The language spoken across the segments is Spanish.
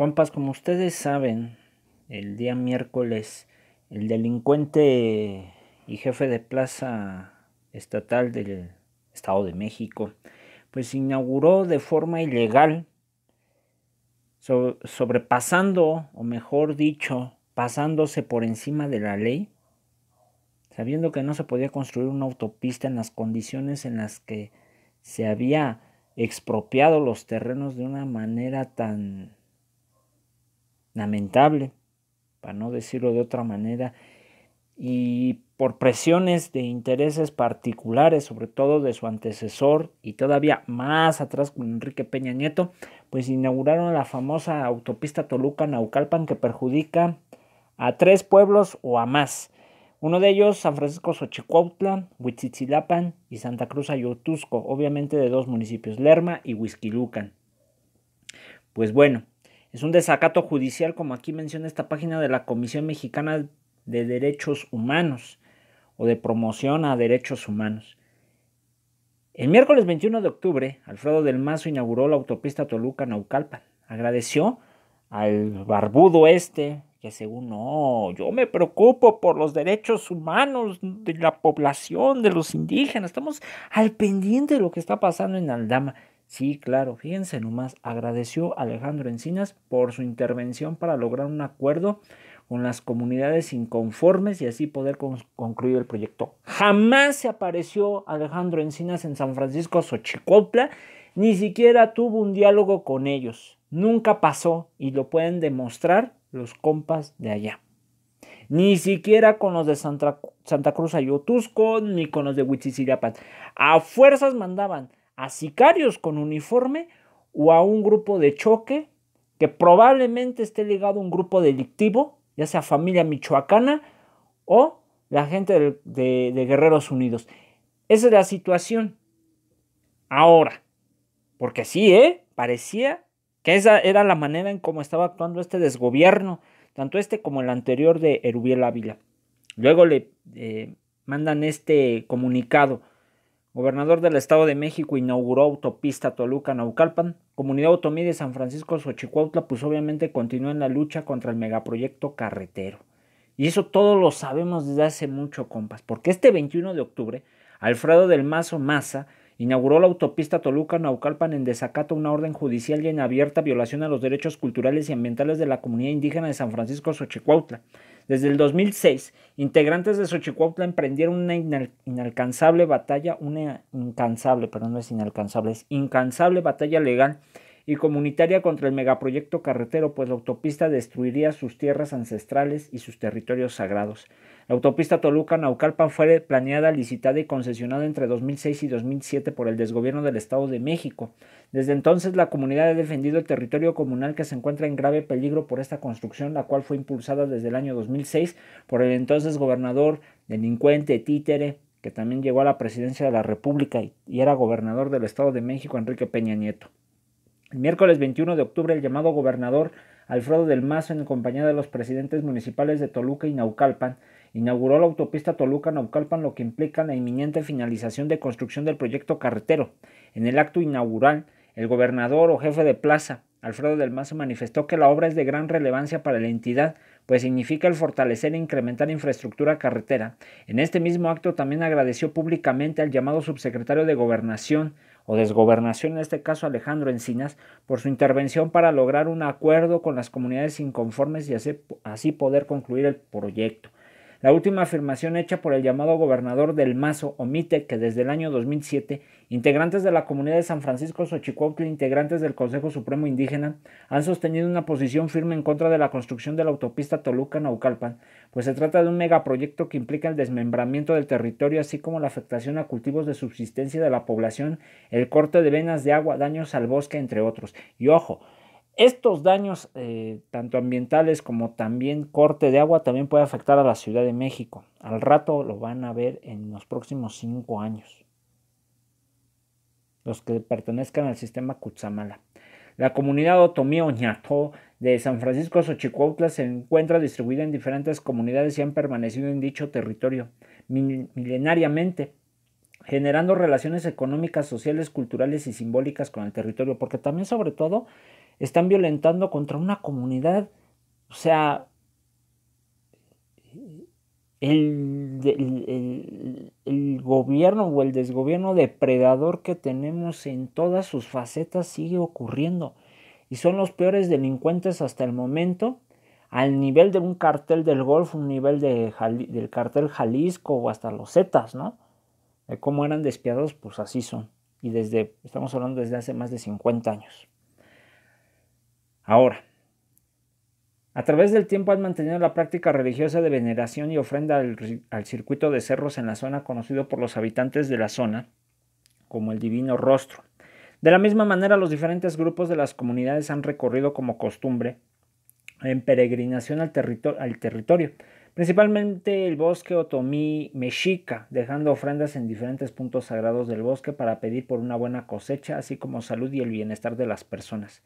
Compas, como ustedes saben, el día miércoles el delincuente y jefe de plaza estatal del Estado de México, pues inauguró de forma ilegal, sobrepasando, o mejor dicho, pasándose por encima de la ley, sabiendo que no se podía construir una autopista en las condiciones en las que se había expropiado los terrenos de una manera tan lamentable, para no decirlo de otra manera, y por presiones de intereses particulares, sobre todo de su antecesor y todavía más atrás con Enrique Peña Nieto, pues inauguraron la famosa autopista Toluca-Naucalpan que perjudica a tres pueblos o a más. Uno de ellos, San Francisco Xochicuautla, Huitzilapan y Santa Cruz Ayotusco, obviamente de dos municipios, Lerma y Huizquilucan. Pues bueno, es un desacato judicial, como aquí menciona esta página de la Comisión Mexicana de Derechos Humanos o de Promoción a Derechos Humanos. El miércoles 21 de octubre, Alfredo del Mazo inauguró la autopista Toluca-Naucalpan. Agradeció al barbudo este, que según no, yo me preocupo por los derechos humanos de la población, de los indígenas. Estamos al pendiente de lo que está pasando en Aldama. Sí, claro, fíjense nomás, agradeció a Alejandro Encinas por su intervención para lograr un acuerdo con las comunidades inconformes y así poder concluir el proyecto. Jamás se apareció Alejandro Encinas en San Francisco Xochicopla, ni siquiera tuvo un diálogo con ellos. Nunca pasó y lo pueden demostrar los compas de allá. Ni siquiera con los de Santa, Cruz Ayotusco, ni con los de Huitzicirapan. A fuerzas mandaban a sicarios con uniforme o a un grupo de choque que probablemente esté ligado a un grupo delictivo, ya sea familia michoacana o la gente de, Guerreros Unidos. Esa es la situación. Ahora, porque sí, ¿eh? Parecía que esa era la manera en cómo estaba actuando este desgobierno, tanto este como el anterior de Erubiel Ávila. Luego le eh, mandan este comunicado Gobernador del Estado de México inauguró autopista Toluca-Naucalpan. Comunidad Otomí de San Francisco-Xochicuautla, pues obviamente continúa en la lucha contra el megaproyecto carretero. Y eso todos lo sabemos desde hace mucho, compas, porque este 21 de octubre, Alfredo del Mazo Maza inauguró la autopista Toluca-Naucalpan en desacato a una orden judicial y en abierta violación a los derechos culturales y ambientales de la comunidad indígena de San Francisco Xochicuautla. Desde el 2006, integrantes de Xochicuautla emprendieron una inalcanzable batalla, una incansable, pero no es inalcanzable, es incansable batalla legal y comunitaria contra el megaproyecto carretero, pues la autopista destruiría sus tierras ancestrales y sus territorios sagrados. La autopista Toluca-Naucalpan fue planeada, licitada y concesionada entre 2006 y 2007 por el desgobierno del Estado de México. Desde entonces, la comunidad ha defendido el territorio comunal que se encuentra en grave peligro por esta construcción, la cual fue impulsada desde el año 2006 por el entonces gobernador, delincuente, títere, que también llegó a la presidencia de la República y era gobernador del Estado de México, Enrique Peña Nieto. El miércoles 21 de octubre, el llamado gobernador Alfredo del Mazo, en compañía de los presidentes municipales de Toluca y Naucalpan, inauguró la autopista Toluca-Naucalpan, lo que implica la inminente finalización de construcción del proyecto carretero. En el acto inaugural, el gobernador o jefe de plaza, Alfredo del Mazo, manifestó que la obra es de gran relevancia para la entidad, pues significa el fortalecer e incrementar infraestructura carretera. En este mismo acto también agradeció públicamente al llamado subsecretario de Gobernación, o desgobernación, en este caso Alejandro Encinas, por su intervención para lograr un acuerdo con las comunidades inconformes y así poder concluir el proyecto. La última afirmación hecha por el llamado gobernador del Mazo omite que desde el año 2007 integrantes de la comunidad de San Francisco e integrantes del Consejo Supremo Indígena, han sostenido una posición firme en contra de la construcción de la autopista Toluca-Naucalpan, pues se trata de un megaproyecto que implica el desmembramiento del territorio, así como la afectación a cultivos de subsistencia de la población, el corte de venas de agua, daños al bosque, entre otros. Y ojo, estos daños, eh, tanto ambientales como también corte de agua, también puede afectar a la Ciudad de México. Al rato lo van a ver en los próximos cinco años. Los que pertenezcan al sistema Cutzamala. La comunidad Otomí Oñato de San Francisco Xochicuautla se encuentra distribuida en diferentes comunidades y han permanecido en dicho territorio milenariamente, generando relaciones económicas, sociales, culturales y simbólicas con el territorio, porque también sobre todo están violentando contra una comunidad. O sea, el, gobierno o el desgobierno depredador que tenemos en todas sus facetas sigue ocurriendo. Y son los peores delincuentes hasta el momento, al nivel de un cartel del Golfo, un nivel del cartel Jalisco o hasta los Zetas, ¿no? cómo eran despiadados, pues así son. Y desde, estamos hablando desde hace más de 50 años. Ahora, a través del tiempo han mantenido la práctica religiosa de veneración y ofrenda al, circuito de cerros en la zona conocido por los habitantes de la zona como el Divino Rostro. De la misma manera, los diferentes grupos de las comunidades han recorrido como costumbre en peregrinación al, al territorio, principalmente el bosque otomí mexica, dejando ofrendas en diferentes puntos sagrados del bosque para pedir por una buena cosecha, así como salud y el bienestar de las personas.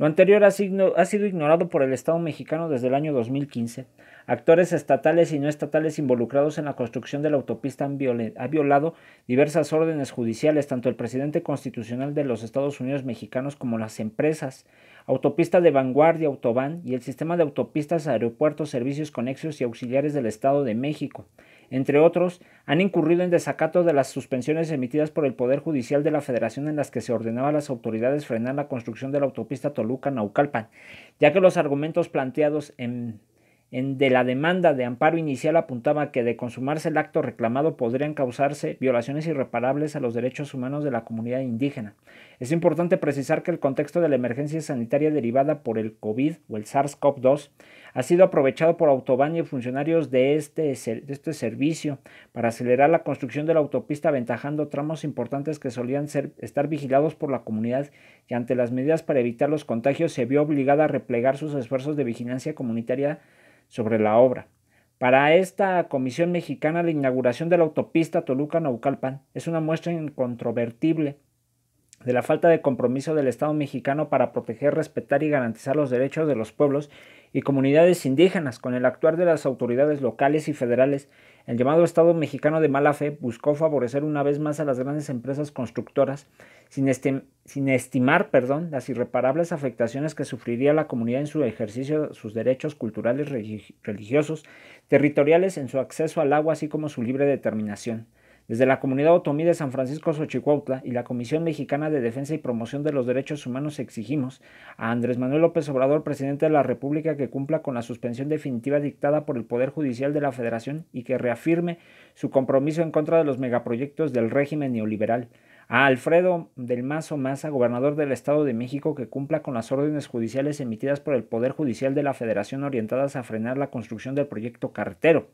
Lo anterior ha sido, ignorado por el Estado mexicano desde el año 2015. Actores estatales y no estatales involucrados en la construcción de la autopista han, ha violado diversas órdenes judiciales, tanto el presidente constitucional de los Estados Unidos mexicanos como las empresas. Autopista de Vanguardia, Autobahn y el sistema de autopistas, aeropuertos, servicios conexos y auxiliares del Estado de México entre otros, han incurrido en desacato de las suspensiones emitidas por el Poder Judicial de la Federación en las que se ordenaba a las autoridades frenar la construcción de la autopista Toluca-Naucalpan, ya que los argumentos planteados en en de la demanda de amparo inicial apuntaba que de consumarse el acto reclamado podrían causarse violaciones irreparables a los derechos humanos de la comunidad indígena. Es importante precisar que el contexto de la emergencia sanitaria derivada por el COVID o el SARS-CoV-2 ha sido aprovechado por Autobahn y funcionarios este de este, servicio para acelerar la construcción de la autopista aventajando tramos importantes que solían ser, estar vigilados por la comunidad y ante las medidas para evitar los contagios se vio obligada a replegar sus esfuerzos de vigilancia comunitaria sobre la obra. Para esta Comisión Mexicana, la inauguración de la autopista Toluca-Naucalpan es una muestra incontrovertible de la falta de compromiso del Estado mexicano para proteger, respetar y garantizar los derechos de los pueblos y comunidades indígenas, con el actuar de las autoridades locales y federales, el llamado Estado mexicano de mala fe buscó favorecer una vez más a las grandes empresas constructoras, sin, sin estimar perdón, las irreparables afectaciones que sufriría la comunidad en su ejercicio de sus derechos culturales, religiosos, territoriales, en su acceso al agua, así como su libre determinación. Desde la comunidad otomí de San Francisco Xochicuautla y la Comisión Mexicana de Defensa y Promoción de los Derechos Humanos exigimos a Andrés Manuel López Obrador, presidente de la República, que cumpla con la suspensión definitiva dictada por el Poder Judicial de la Federación y que reafirme su compromiso en contra de los megaproyectos del régimen neoliberal. A Alfredo del Mazo Maza, gobernador del Estado de México, que cumpla con las órdenes judiciales emitidas por el Poder Judicial de la Federación orientadas a frenar la construcción del proyecto carretero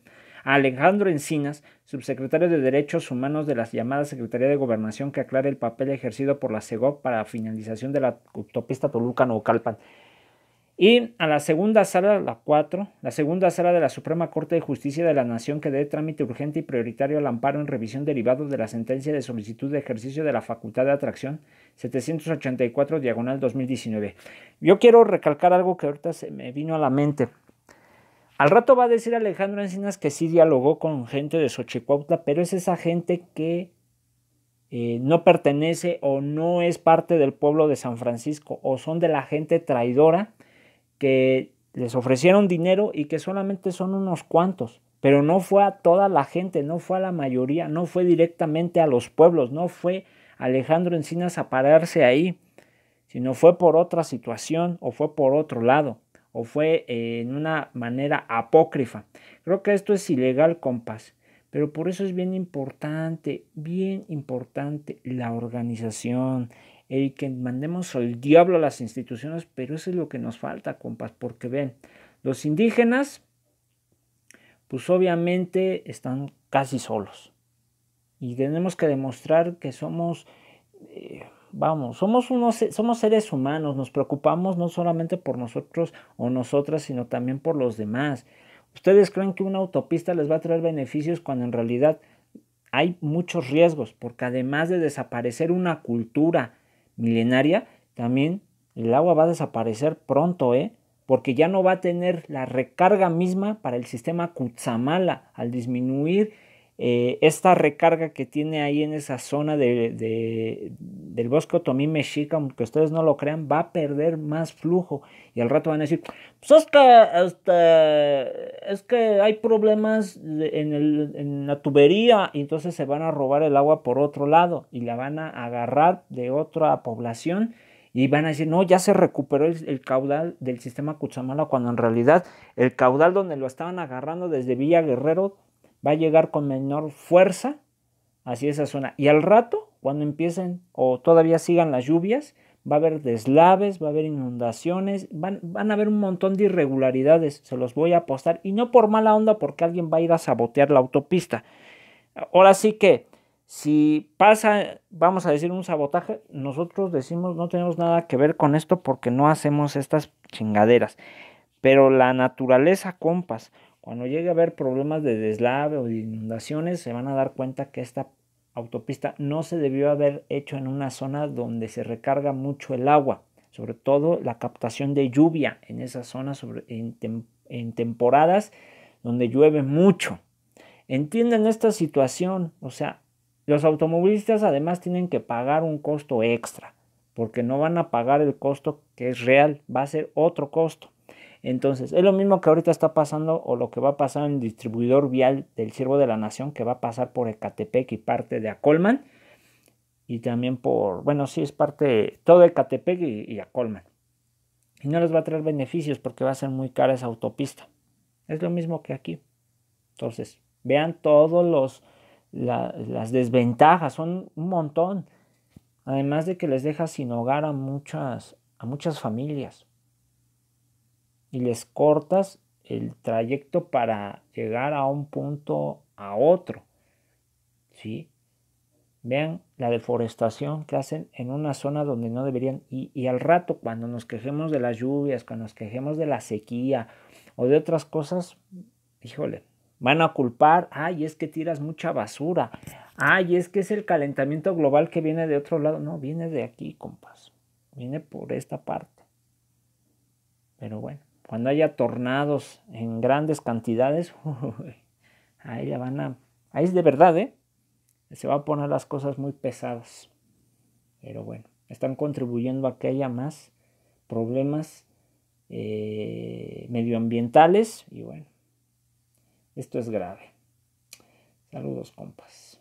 Alejandro Encinas, subsecretario de Derechos Humanos de la llamada Secretaría de Gobernación, que aclare el papel ejercido por la CEGOP para finalización de la autopista toluca Calpan. Y a la segunda sala, la 4, la segunda sala de la Suprema Corte de Justicia de la Nación que dé trámite urgente y prioritario al amparo en revisión derivado de la sentencia de solicitud de ejercicio de la Facultad de Atracción 784 diagonal 2019. Yo quiero recalcar algo que ahorita se me vino a la mente. Al rato va a decir Alejandro Encinas que sí dialogó con gente de Xochicuautla, pero es esa gente que eh, no pertenece o no es parte del pueblo de San Francisco o son de la gente traidora que les ofrecieron dinero y que solamente son unos cuantos, pero no fue a toda la gente, no fue a la mayoría, no fue directamente a los pueblos, no fue Alejandro Encinas a pararse ahí, sino fue por otra situación o fue por otro lado o fue eh, en una manera apócrifa. Creo que esto es ilegal, compas. Pero por eso es bien importante, bien importante la organización, el que mandemos al diablo a las instituciones, pero eso es lo que nos falta, compas, porque ven, los indígenas, pues obviamente están casi solos. Y tenemos que demostrar que somos... Eh, Vamos, somos, seres humanos, nos preocupamos no solamente por nosotros o nosotras, sino también por los demás. ¿Ustedes creen que una autopista les va a traer beneficios cuando en realidad hay muchos riesgos? Porque además de desaparecer una cultura milenaria, también el agua va a desaparecer pronto, ¿eh? porque ya no va a tener la recarga misma para el sistema Kutsamala al disminuir eh, esta recarga que tiene ahí en esa zona de, del bosque Otomí Mexica, aunque ustedes no lo crean, va a perder más flujo. Y al rato van a decir, pues es que, hay problemas en, la tubería, y entonces se van a robar el agua por otro lado y la van a agarrar de otra población. Y van a decir, no, ya se recuperó el, el caudal del sistema Cuchamala, cuando en realidad el caudal donde lo estaban agarrando desde Villa Guerrero va a llegar con menor fuerza hacia esa zona. Y al rato, cuando empiecen o todavía sigan las lluvias, va a haber deslaves, va a haber inundaciones, van, van, a haber un montón de irregularidades, se los voy a apostar. Y no por mala onda, porque alguien va a ir a sabotear la autopista. Ahora sí que, si pasa, vamos a decir, un sabotaje, nosotros decimos no tenemos nada que ver con esto porque no hacemos estas chingaderas. Pero la naturaleza, compas, cuando llegue a haber problemas de deslave o de inundaciones, se van a dar cuenta que esta autopista no se debió haber hecho en una zona donde se recarga mucho el agua, sobre todo la captación de lluvia en esas zonas en temporadas donde llueve mucho. Entienden esta situación, o sea, los automovilistas además tienen que pagar un costo extra, porque no van a pagar el costo que es real, va a ser otro costo. Entonces, es lo mismo que ahorita está pasando o lo que va a pasar en el distribuidor vial del Siervo de la Nación, que va a pasar por Ecatepec y parte de Acolman. Y también por, bueno, sí es parte todo Ecatepec y, y Acolman. Y no les va a traer beneficios porque va a ser muy cara esa autopista. Es lo mismo que aquí. Entonces, vean todos las desventajas, son un montón. Además de que les deja sin hogar a muchas, a muchas familias y les cortas el trayecto para llegar a un punto a otro. ¿Sí? Vean la deforestación que hacen en una zona donde no deberían. Y, y, al rato, cuando nos quejemos de las lluvias, cuando nos quejemos de la sequía o de otras cosas, híjole, van a culpar, ay, es que tiras mucha basura, ay, es que es el calentamiento global que viene de otro lado. No, viene de aquí, compas. Viene por esta parte. Pero bueno cuando haya tornados en grandes cantidades, ahí ya van a... Ahí es de verdad, ¿eh? Se van a poner las cosas muy pesadas. Pero bueno, están contribuyendo a que haya más problemas eh, medioambientales y bueno, esto es grave. Saludos, compas.